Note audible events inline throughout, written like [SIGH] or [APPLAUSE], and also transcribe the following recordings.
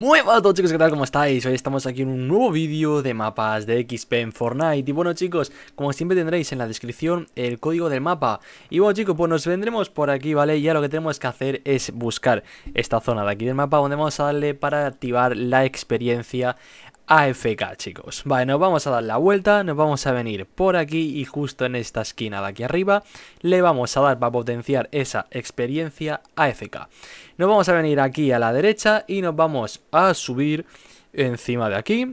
Muy buenas a todos chicos, ¿qué tal? ¿Cómo estáis? Hoy estamos aquí en un nuevo vídeo de mapas de XP en Fortnite Y bueno chicos, como siempre tendréis en la descripción el código del mapa Y bueno chicos, pues nos vendremos por aquí, ¿vale? Y ya lo que tenemos que hacer es buscar esta zona de aquí del mapa Donde vamos a darle para activar la experiencia AFK, chicos. Vale, nos vamos a dar la vuelta, nos vamos a venir por aquí y justo en esta esquina de aquí arriba le vamos a dar para potenciar esa experiencia AFK. Nos vamos a venir aquí a la derecha y nos vamos a subir encima de aquí.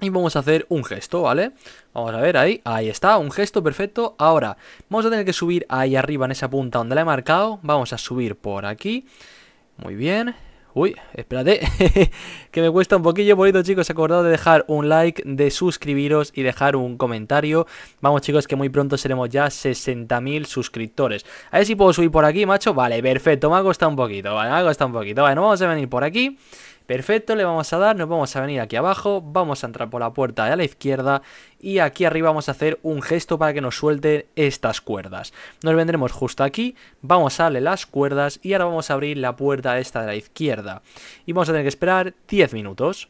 Y vamos a hacer un gesto, ¿vale? Vamos a ver ahí, ahí está, un gesto perfecto Ahora, vamos a tener que subir ahí arriba en esa punta donde la he marcado Vamos a subir por aquí Muy bien, Uy, espérate, [LAUGHS] que me cuesta un poquillo, bonito chicos, acordado de dejar un like, de suscribiros y dejar un comentario. Vamos chicos, que muy pronto seremos ya 60.000 suscriptores. A ver si puedo subir por aquí, macho. Vale, perfecto, me ha costado un poquito, vale, me ha costado un poquito. Bueno, vamos a venir por aquí. Perfecto, le vamos a dar, nos vamos a venir aquí abajo, vamos a entrar por la puerta de la izquierda y aquí arriba vamos a hacer un gesto para que nos suelten estas cuerdas. Nos vendremos justo aquí, vamos a darle las cuerdas y ahora vamos a abrir la puerta esta de la izquierda. Y vamos a tener que esperar 10 minutos.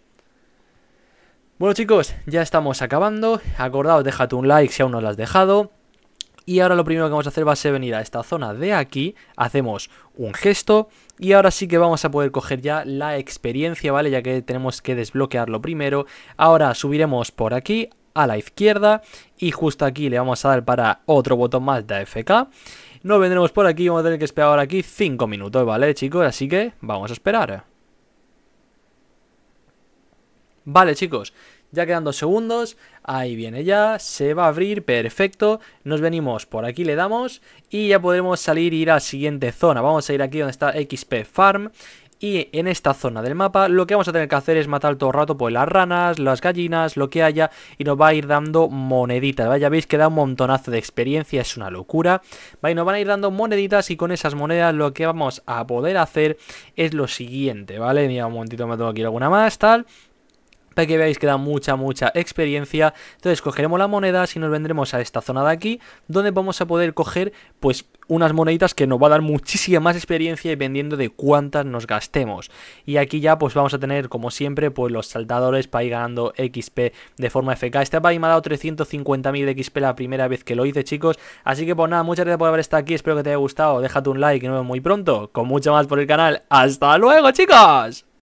Bueno chicos, ya estamos acabando. Acordaos, déjate un like si aún no lo has dejado y ahora lo primero que vamos a hacer va a ser venir a esta zona de aquí, hacemos un gesto y ahora sí que vamos a poder coger ya la experiencia, ¿vale? Ya que tenemos que desbloquearlo primero. Ahora subiremos por aquí a la izquierda y justo aquí le vamos a dar para otro botón más de AFK. No vendremos por aquí, vamos a tener que esperar ahora aquí 5 minutos, ¿vale chicos? Así que vamos a esperar. Vale chicos, ya quedan dos segundos, ahí viene ya, se va a abrir, perfecto. Nos venimos, por aquí le damos y ya podemos salir y ir a la siguiente zona. Vamos a ir aquí donde está XP Farm y en esta zona del mapa lo que vamos a tener que hacer es matar todo el rato pues las ranas, las gallinas, lo que haya y nos va a ir dando moneditas, Ya veis que da un montonazo de experiencia, es una locura, ¿vale? Y nos van a ir dando moneditas y con esas monedas lo que vamos a poder hacer es lo siguiente, ¿vale? Mira, un momentito me tengo que alguna más, tal para que veáis que da mucha, mucha experiencia. Entonces cogeremos la moneda. y nos vendremos a esta zona de aquí, donde vamos a poder coger pues unas moneditas que nos va a dar muchísima más experiencia dependiendo de cuántas nos gastemos. Y aquí ya pues vamos a tener como siempre pues los saltadores para ir ganando XP de forma FK. Este país me ha dado 350.000 XP la primera vez que lo hice chicos. Así que pues nada, muchas gracias por haber estado aquí, espero que te haya gustado. Déjate un like y nos vemos muy pronto con mucho más por el canal. ¡Hasta luego chicos!